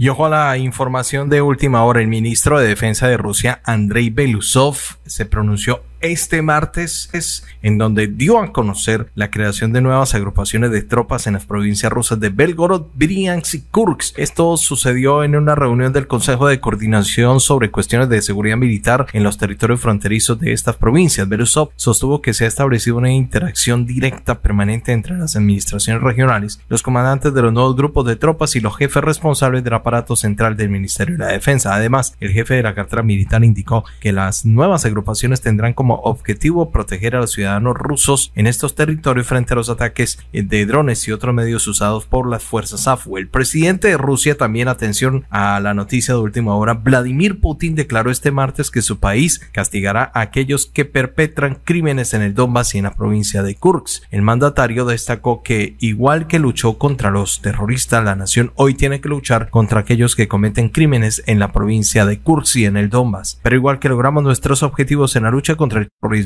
Y ojo a la información de última hora. El ministro de Defensa de Rusia, Andrei Belusov, se pronunció este martes, es en donde dio a conocer la creación de nuevas agrupaciones de tropas en las provincias rusas de Belgorod, Bryansk y Kursk. Esto sucedió en una reunión del Consejo de Coordinación sobre cuestiones de seguridad militar en los territorios fronterizos de estas provincias. Berusov sostuvo que se ha establecido una interacción directa permanente entre las administraciones regionales, los comandantes de los nuevos grupos de tropas y los jefes responsables del aparato central del Ministerio de la Defensa. Además, el jefe de la cartera militar indicó que las nuevas agrupaciones tendrán como objetivo proteger a los ciudadanos rusos en estos territorios frente a los ataques de drones y otros medios usados por las fuerzas AFU. El presidente de Rusia también, atención a la noticia de última hora, Vladimir Putin declaró este martes que su país castigará a aquellos que perpetran crímenes en el Donbass y en la provincia de Kursk. El mandatario destacó que, igual que luchó contra los terroristas, la nación hoy tiene que luchar contra aquellos que cometen crímenes en la provincia de Kursk y en el Donbass. Pero igual que logramos nuestros objetivos en la lucha contra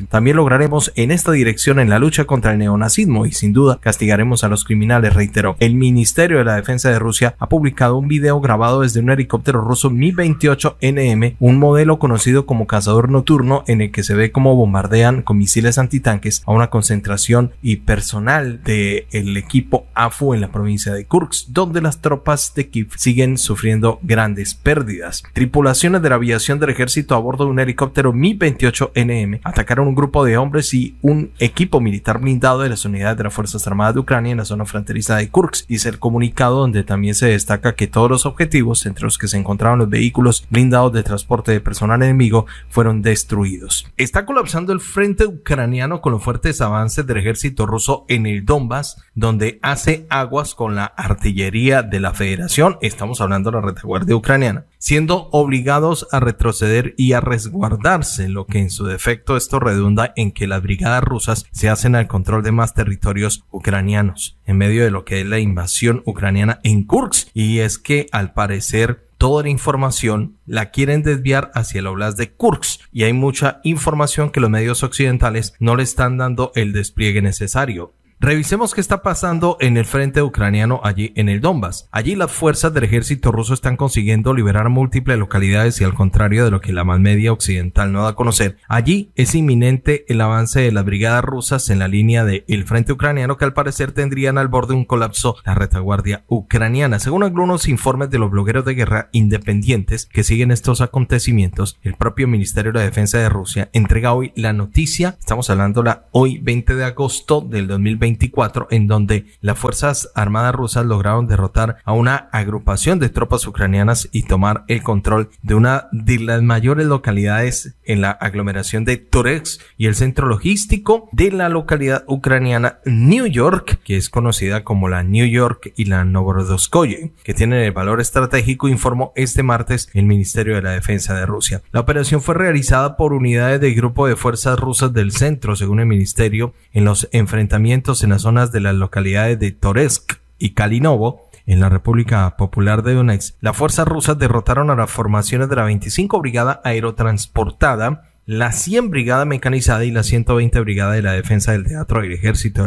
también lograremos en esta dirección en la lucha contra el neonazismo y sin duda castigaremos a los criminales, reiteró. El Ministerio de la Defensa de Rusia ha publicado un video grabado desde un helicóptero ruso Mi-28 NM, un modelo conocido como cazador nocturno en el que se ve cómo bombardean con misiles antitanques a una concentración y personal del equipo AFU en la provincia de Kursk, donde las tropas de Kiev siguen sufriendo grandes pérdidas. Tripulaciones de la aviación del ejército a bordo de un helicóptero Mi-28 NM atacaron un grupo de hombres y un equipo militar blindado de las unidades de las Fuerzas Armadas de Ucrania en la zona fronteriza de Kursk. Dice el comunicado donde también se destaca que todos los objetivos, entre los que se encontraban los vehículos blindados de transporte de personal enemigo, fueron destruidos. Está colapsando el frente ucraniano con los fuertes avances del ejército ruso en el Donbass, donde hace aguas con la artillería de la Federación. Estamos hablando de la retaguardia ucraniana, siendo obligados a retroceder y a resguardarse, lo que en su defecto esto redunda en que las brigadas rusas se hacen al control de más territorios ucranianos, en medio de lo que es la invasión ucraniana en Kursk. Y es que al parecer toda la información la quieren desviar hacia el oblast de Kursk y hay mucha información que los medios occidentales no le están dando el despliegue necesario. Revisemos qué está pasando en el frente ucraniano allí en el Donbass. Allí las fuerzas del ejército ruso están consiguiendo liberar múltiples localidades y al contrario de lo que la más media occidental no da a conocer, allí es inminente el avance de las brigadas rusas en la línea del frente ucraniano que al parecer tendrían al borde un colapso la retaguardia ucraniana. Según algunos informes de los blogueros de guerra independientes que siguen estos acontecimientos, el propio Ministerio de Defensa de Rusia entrega hoy la noticia, estamos hablando la hoy 20 de agosto del 2020 24 en donde las Fuerzas Armadas rusas lograron derrotar a una agrupación de tropas ucranianas y tomar el control de una de las mayores localidades en la aglomeración de Torex y el centro logístico de la localidad ucraniana New York, que es conocida como la New York y la Novorodoskoye, que tienen el valor estratégico, informó este martes el Ministerio de la Defensa de Rusia. La operación fue realizada por unidades del grupo de fuerzas rusas del centro, según el ministerio, en los enfrentamientos en las zonas de las localidades de Toresk y Kalinovo, en la República Popular de Donetsk, las fuerzas rusas derrotaron a las formaciones de la 25 Brigada Aerotransportada, la 100 Brigada Mecanizada y la 120 Brigada de la Defensa del Teatro del Ejército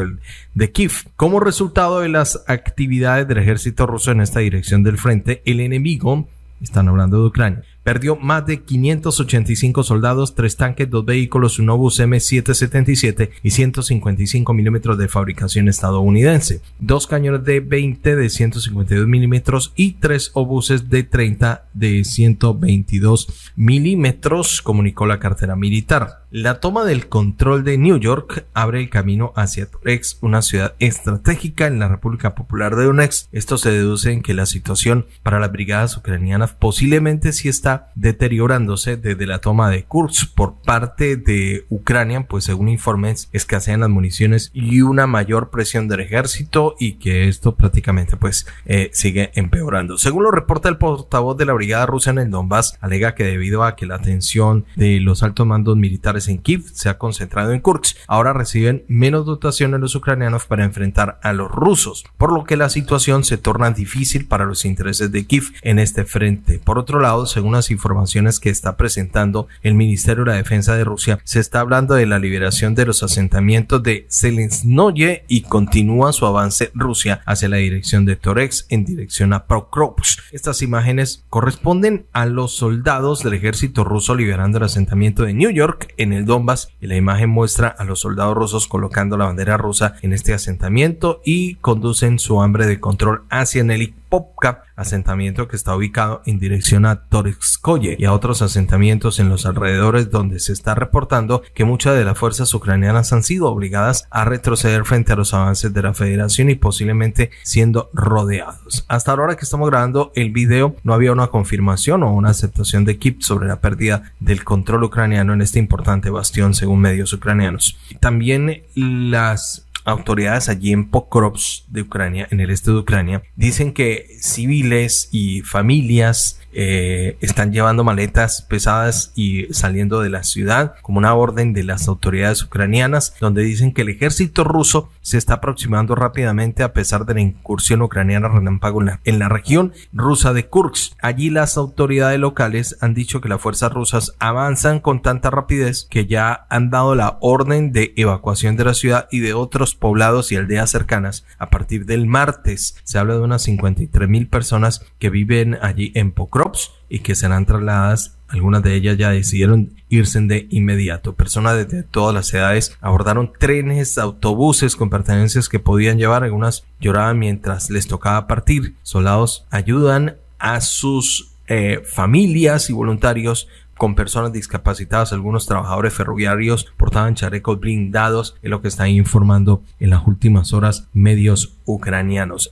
de Kiev. Como resultado de las actividades del ejército ruso en esta dirección del frente, el enemigo, están hablando de Ucrania, perdió más de 585 soldados, tres tanques, dos vehículos, un obús M777 y 155 milímetros de fabricación estadounidense, dos cañones de 20 de 152 milímetros y tres obuses de 30 de 122 milímetros, comunicó la cartera militar. La toma del control de New York abre el camino hacia Turex, una ciudad estratégica en la República Popular de Donetsk. Esto se deduce en que la situación para las brigadas ucranianas posiblemente sí está deteriorándose desde la toma de Kursk por parte de Ucrania, pues según informes escasean las municiones y una mayor presión del ejército y que esto prácticamente pues eh, sigue empeorando. Según lo reporta el portavoz de la brigada rusa en el Donbass, alega que debido a que la tensión de los altos mandos militares en Kiev, se ha concentrado en Kursk. Ahora reciben menos dotaciones los ucranianos para enfrentar a los rusos, por lo que la situación se torna difícil para los intereses de Kiev en este frente. Por otro lado, según las informaciones que está presentando el Ministerio de la Defensa de Rusia, se está hablando de la liberación de los asentamientos de Selensnoye y continúa su avance Rusia hacia la dirección de Torex en dirección a Prokopsk. Estas imágenes corresponden a los soldados del ejército ruso liberando el asentamiento de New York en el Donbass y la imagen muestra a los soldados rusos colocando la bandera rusa en este asentamiento y conducen su hambre de control hacia Nelly Popka, asentamiento que está ubicado en dirección a Torexkoye y a otros asentamientos en los alrededores donde se está reportando que muchas de las fuerzas ucranianas han sido obligadas a retroceder frente a los avances de la federación y posiblemente siendo rodeados. Hasta ahora que estamos grabando el video no había una confirmación o una aceptación de Kip sobre la pérdida del control ucraniano en este importante bastión según medios ucranianos. También las autoridades allí en Pokrovsk de Ucrania, en el este de Ucrania, dicen que civiles y familias eh, están llevando maletas pesadas y saliendo de la ciudad como una orden de las autoridades ucranianas donde dicen que el ejército ruso se está aproximando rápidamente a pesar de la incursión ucraniana en la, en la región rusa de Kursk. Allí las autoridades locales han dicho que las fuerzas rusas avanzan con tanta rapidez que ya han dado la orden de evacuación de la ciudad y de otros poblados y aldeas cercanas a partir del martes. Se habla de unas 53 mil personas que viven allí en Pokrovsk y que serán trasladadas. Algunas de ellas ya decidieron irse de inmediato. Personas de todas las edades abordaron trenes, autobuses con pertenencias que podían llevar. Algunas lloraban mientras les tocaba partir. ...solados ayudan a sus eh, familias y voluntarios con personas discapacitadas, algunos trabajadores ferroviarios portaban chalecos blindados, es lo que están informando en las últimas horas medios ucranianos.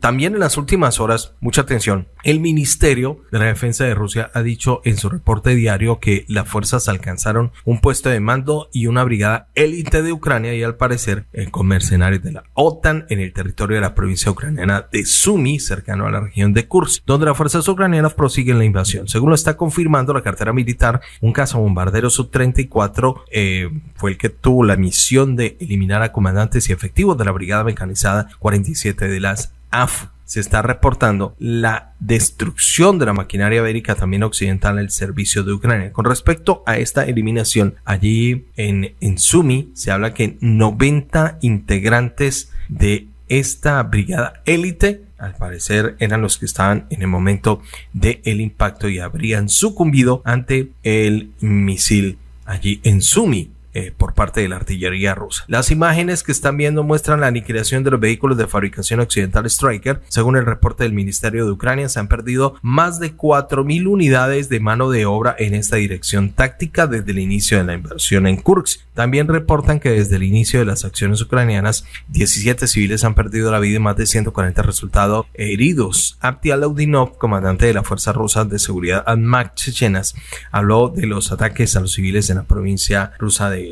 también en las últimas horas, mucha atención, el Ministerio de la Defensa de Rusia ha dicho en su reporte diario que las fuerzas alcanzaron un puesto de mando y una brigada élite de Ucrania y al parecer el eh, con mercenarios de la OTAN en el territorio de la provincia ucraniana de Sumi, cercano a la región de Kursk, donde las fuerzas ucranianas prosiguen la invasión. Según lo está confirmando la cartera militar, un bombardero Sub-34 eh, fue el que tuvo la misión de eliminar a comandantes y efectivos de la Brigada Mecanizada 47 de las Af. se está reportando la destrucción de la maquinaria bélica también occidental en el servicio de Ucrania. Con respecto a esta eliminación, allí en, en Sumi se habla que 90 integrantes de esta brigada élite al parecer eran los que estaban en el momento del el impacto y habrían sucumbido ante el misil allí en Sumi. Eh, por parte de la artillería rusa. Las imágenes que están viendo muestran la aniquilación de los vehículos de fabricación occidental Striker. Según el reporte del Ministerio de Ucrania, se han perdido más de 4.000 unidades de mano de obra en esta dirección táctica desde el inicio de la inversión en Kursk. También reportan que desde el inicio de las acciones ucranianas, 17 civiles han perdido la vida y más de 140 resultados heridos. Arti Alaudinov, comandante de la Fuerza Rusa de Seguridad Anmak Chechenas, habló de los ataques a los civiles en la provincia rusa de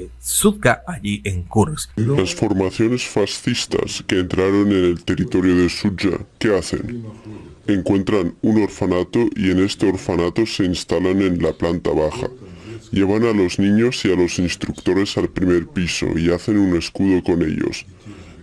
allí en Las formaciones fascistas que entraron en el territorio de Suya, ¿qué hacen? Encuentran un orfanato y en este orfanato se instalan en la planta baja. Llevan a los niños y a los instructores al primer piso y hacen un escudo con ellos.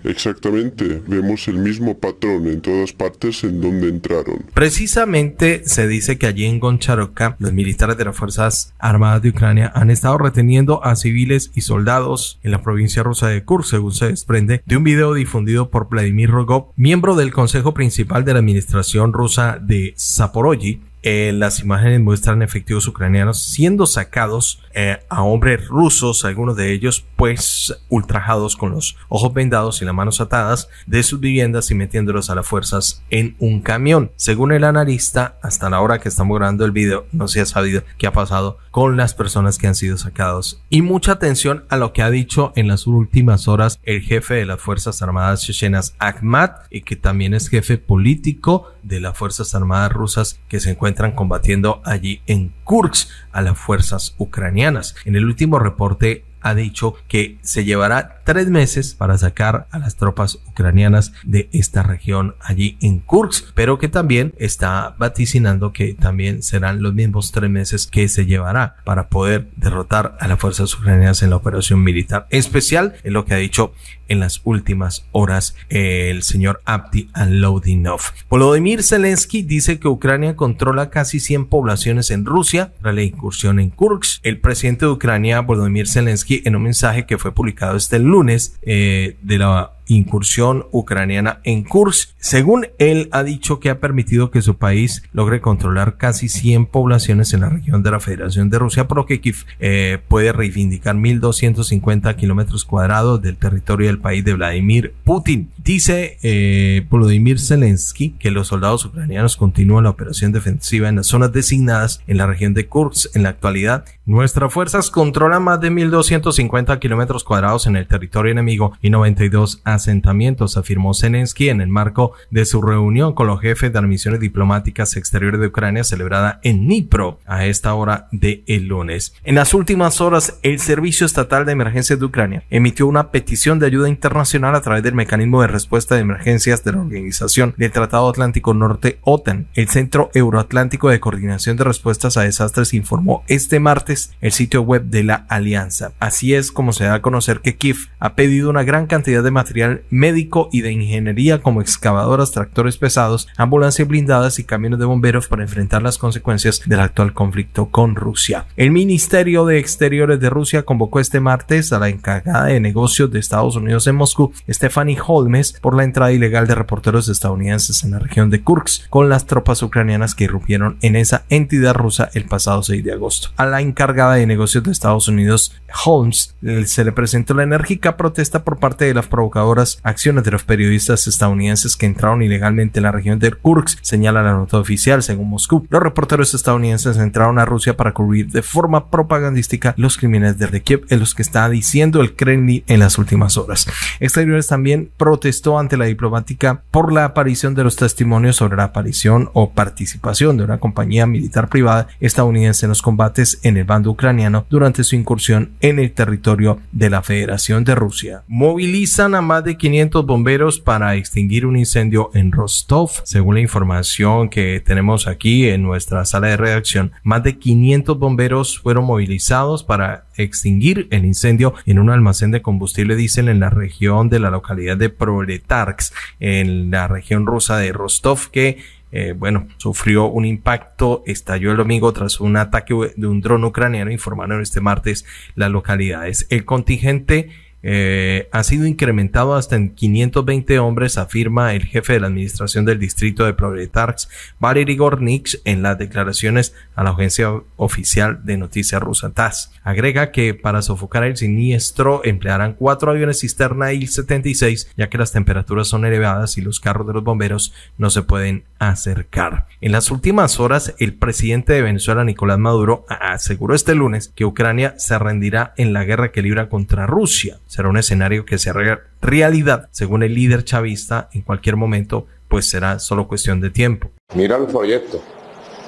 Exactamente, vemos el mismo patrón en todas partes en donde entraron. Precisamente se dice que allí en Goncharovka, los militares de las Fuerzas Armadas de Ucrania han estado reteniendo a civiles y soldados en la provincia rusa de Kursk, según se desprende de un video difundido por Vladimir Rogov, miembro del Consejo Principal de la Administración Rusa de Zaporozhye. Eh, las imágenes muestran efectivos ucranianos siendo sacados eh, a hombres rusos, algunos de ellos pues ultrajados con los ojos vendados y las manos atadas de sus viviendas y metiéndolos a las fuerzas en un camión. Según el analista, hasta la hora que estamos grabando el video no se ha sabido qué ha pasado con las personas que han sido sacados. Y mucha atención a lo que ha dicho en las últimas horas el jefe de las Fuerzas Armadas Chechenas, Akhmat, y que también es jefe político de las Fuerzas Armadas rusas que se encuentra entran combatiendo allí en Kursk a las fuerzas ucranianas. En el último reporte ha dicho que se llevará tres meses para sacar a las tropas ucranianas de esta región allí en Kursk, pero que también está vaticinando que también serán los mismos tres meses que se llevará para poder derrotar a las fuerzas ucranianas en la operación militar especial, es lo que ha dicho en las últimas horas el señor Abdi Anlodinov. Volodymyr Zelensky dice que Ucrania controla casi 100 poblaciones en Rusia tras la incursión en Kursk. El presidente de Ucrania, Volodymyr Zelensky, en un mensaje que fue publicado este lunes eh, de la incursión ucraniana en Kursk. Según él, ha dicho que ha permitido que su país logre controlar casi 100 poblaciones en la región de la Federación de Rusia, por que eh, puede reivindicar 1.250 kilómetros cuadrados del territorio del país de Vladimir Putin. Dice eh, Volodymyr Zelensky que los soldados ucranianos continúan la operación defensiva en las zonas designadas en la región de Kursk. En la actualidad, nuestras fuerzas controlan más de 1.250 kilómetros cuadrados en el territorio enemigo y 92 asentamientos, afirmó Zelensky en el marco de su reunión con los jefes de las misiones diplomáticas exteriores de Ucrania celebrada en Nipro a esta hora de el lunes. En las últimas horas, el Servicio Estatal de Emergencias de Ucrania emitió una petición de ayuda internacional a través del mecanismo de respuesta de emergencias de la Organización del Tratado Atlántico Norte OTAN. El Centro Euroatlántico de Coordinación de Respuestas a Desastres informó este martes el sitio web de la alianza. Así es como se da a conocer que Kiev ha pedido una gran cantidad de material médico y de ingeniería como excavadoras, tractores pesados, ambulancias blindadas y camiones de bomberos para enfrentar las consecuencias del actual conflicto con Rusia. El Ministerio de Exteriores de Rusia convocó este martes a la encargada de negocios de Estados Unidos en Moscú, Stephanie Holmes, por la entrada ilegal de reporteros estadounidenses en la región de Kursk con las tropas ucranianas que irrumpieron en esa entidad rusa el pasado 6 de agosto. A la encargada de negocios de Estados Unidos, Holmes, se le presentó la enérgica protesta por parte de las provocadoras horas acciones de los periodistas estadounidenses que entraron ilegalmente en la región de Kursk, señala la nota oficial, según Moscú. Los reporteros estadounidenses entraron a Rusia para cubrir de forma propagandística los crímenes de Kiev, en los que está diciendo el Kremlin en las últimas horas. Exteriores también protestó ante la diplomática por la aparición de los testimonios sobre la aparición o participación de una compañía militar privada estadounidense en los combates en el bando ucraniano durante su incursión en el territorio de la Federación de Rusia. Movilizan a más de 500 bomberos para extinguir un incendio en Rostov. Según la información que tenemos aquí en nuestra sala de redacción, más de 500 bomberos fueron movilizados para extinguir el incendio en un almacén de combustible diésel en la región de la localidad de Proletarsk, en la región rusa de Rostov, que eh, bueno, sufrió un impacto, estalló el domingo tras un ataque de un dron ucraniano, informaron este martes las localidades. El contingente eh, ha sido incrementado hasta en 520 hombres, afirma el jefe de la administración del distrito de Proletars, Valery Gornich, en las declaraciones a la agencia oficial de noticias rusa TASS. Agrega que para sofocar el siniestro emplearán cuatro aviones cisterna Il-76, ya que las temperaturas son elevadas y los carros de los bomberos no se pueden acercar. En las últimas horas, el presidente de Venezuela, Nicolás Maduro, aseguró este lunes que Ucrania se rendirá en la guerra que libra contra Rusia será un escenario que se haga realidad, según el líder chavista, en cualquier momento, pues será solo cuestión de tiempo. Mira el proyecto,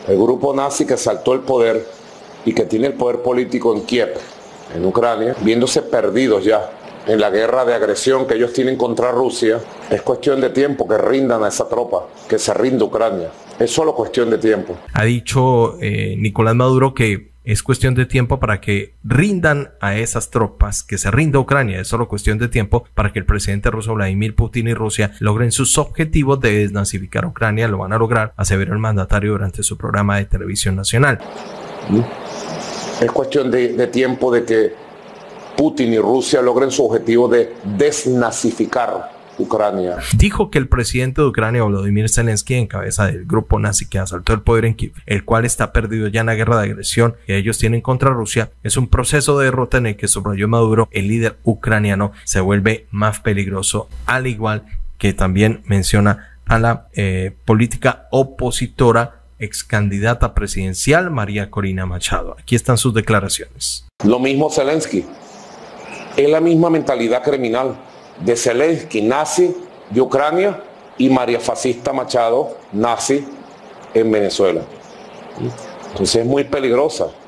el grupo nazi que saltó el poder y que tiene el poder político en Kiev, en Ucrania, viéndose perdidos ya en la guerra de agresión que ellos tienen contra Rusia, es cuestión de tiempo que rindan a esa tropa, que se rinda Ucrania. Es solo cuestión de tiempo. Ha dicho eh, Nicolás Maduro que es cuestión de tiempo para que rindan a esas tropas, que se rinda Ucrania. Es solo cuestión de tiempo para que el presidente ruso Vladimir Putin y Rusia logren sus objetivos de desnazificar Ucrania. Lo van a lograr, aseveró el mandatario durante su programa de televisión nacional. Mm. Es cuestión de, tiempo de que Putin y Rusia logren su objetivo de desnazificar Ucrania. Dijo que el presidente de Ucrania, Vladimir Zelensky, en cabeza del grupo nazi que asaltó el poder en Kiev, el cual está perdido ya en la guerra de agresión que ellos tienen contra Rusia, es un proceso de derrota en el que subrayó Maduro, el líder ucraniano se vuelve más peligroso, al igual que también menciona a la eh, política opositora ex candidata presidencial María Corina Machado. Aquí están sus declaraciones. Lo mismo Zelensky. Es la misma mentalidad criminal de Zelensky, nazi de Ucrania, y María Fascista Machado, nazi en Venezuela. Entonces es muy peligrosa.